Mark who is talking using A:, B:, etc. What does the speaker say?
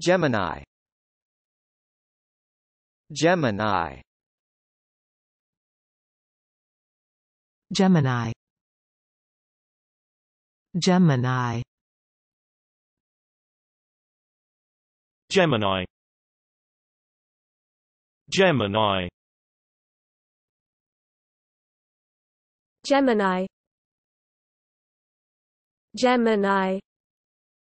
A: Gemini Gemini Gemini Gemini Gemini Gemini Gemini Gemini